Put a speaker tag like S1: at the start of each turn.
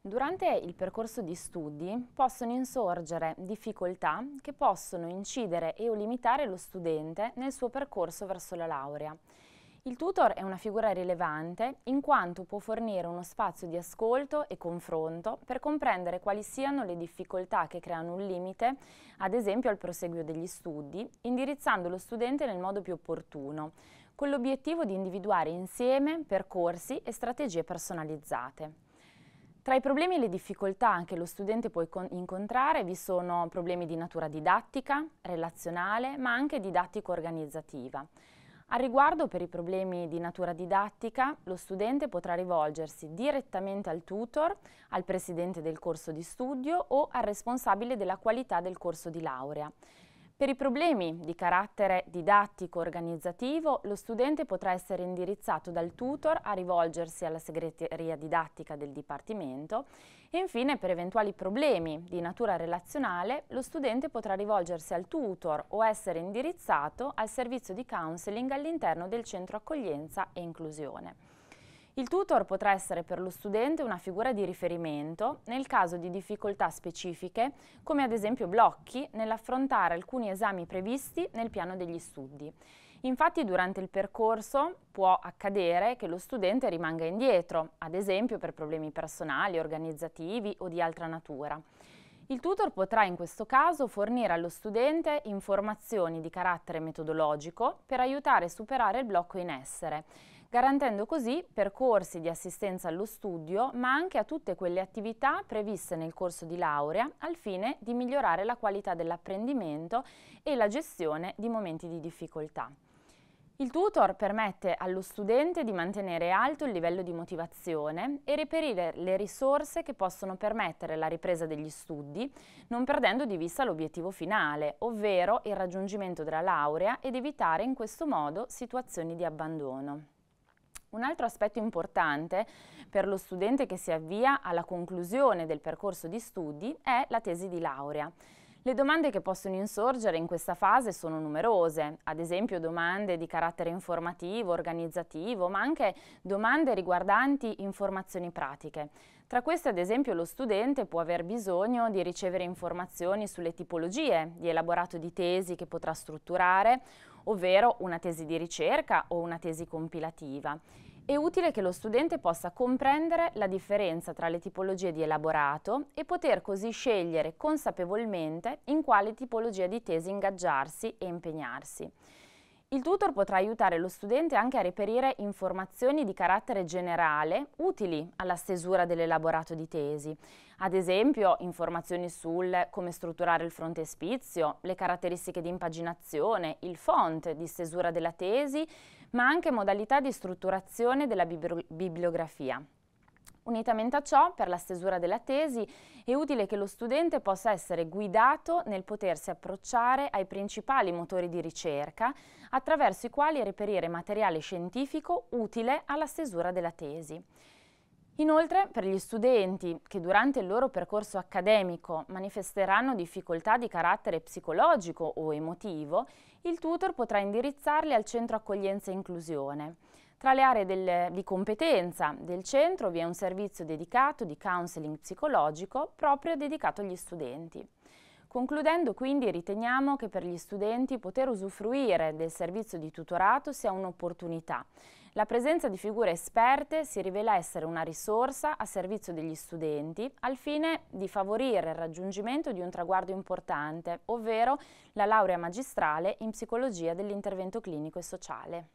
S1: Durante il percorso di studi possono insorgere difficoltà che possono incidere e o limitare lo studente nel suo percorso verso la laurea. Il tutor è una figura rilevante in quanto può fornire uno spazio di ascolto e confronto per comprendere quali siano le difficoltà che creano un limite, ad esempio al proseguio degli studi, indirizzando lo studente nel modo più opportuno, con l'obiettivo di individuare insieme percorsi e strategie personalizzate. Tra i problemi e le difficoltà che lo studente può incontrare vi sono problemi di natura didattica, relazionale, ma anche didattico-organizzativa. Al riguardo, per i problemi di natura didattica, lo studente potrà rivolgersi direttamente al tutor, al presidente del corso di studio o al responsabile della qualità del corso di laurea. Per i problemi di carattere didattico-organizzativo, lo studente potrà essere indirizzato dal tutor a rivolgersi alla segreteria didattica del Dipartimento e infine per eventuali problemi di natura relazionale, lo studente potrà rivolgersi al tutor o essere indirizzato al servizio di counseling all'interno del centro accoglienza e inclusione. Il tutor potrà essere per lo studente una figura di riferimento nel caso di difficoltà specifiche, come ad esempio blocchi, nell'affrontare alcuni esami previsti nel piano degli studi. Infatti durante il percorso può accadere che lo studente rimanga indietro, ad esempio per problemi personali, organizzativi o di altra natura. Il tutor potrà in questo caso fornire allo studente informazioni di carattere metodologico per aiutare a superare il blocco in essere garantendo così percorsi di assistenza allo studio, ma anche a tutte quelle attività previste nel corso di laurea al fine di migliorare la qualità dell'apprendimento e la gestione di momenti di difficoltà. Il tutor permette allo studente di mantenere alto il livello di motivazione e reperire le risorse che possono permettere la ripresa degli studi, non perdendo di vista l'obiettivo finale, ovvero il raggiungimento della laurea ed evitare in questo modo situazioni di abbandono. Un altro aspetto importante per lo studente che si avvia alla conclusione del percorso di studi è la tesi di laurea. Le domande che possono insorgere in questa fase sono numerose, ad esempio domande di carattere informativo, organizzativo, ma anche domande riguardanti informazioni pratiche. Tra queste, ad esempio, lo studente può aver bisogno di ricevere informazioni sulle tipologie di elaborato di tesi che potrà strutturare ovvero una tesi di ricerca o una tesi compilativa. È utile che lo studente possa comprendere la differenza tra le tipologie di elaborato e poter così scegliere consapevolmente in quale tipologia di tesi ingaggiarsi e impegnarsi. Il tutor potrà aiutare lo studente anche a reperire informazioni di carattere generale utili alla stesura dell'elaborato di tesi, ad esempio informazioni sul come strutturare il frontespizio, le caratteristiche di impaginazione, il font di stesura della tesi, ma anche modalità di strutturazione della bibliografia. Unitamente a ciò, per la stesura della tesi, è utile che lo studente possa essere guidato nel potersi approcciare ai principali motori di ricerca attraverso i quali reperire materiale scientifico utile alla stesura della tesi. Inoltre, per gli studenti che durante il loro percorso accademico manifesteranno difficoltà di carattere psicologico o emotivo, il tutor potrà indirizzarli al centro accoglienza e inclusione. Tra le aree del, di competenza del centro vi è un servizio dedicato di counseling psicologico proprio dedicato agli studenti. Concludendo quindi riteniamo che per gli studenti poter usufruire del servizio di tutorato sia un'opportunità. La presenza di figure esperte si rivela essere una risorsa a servizio degli studenti al fine di favorire il raggiungimento di un traguardo importante, ovvero la laurea magistrale in psicologia dell'intervento clinico e sociale.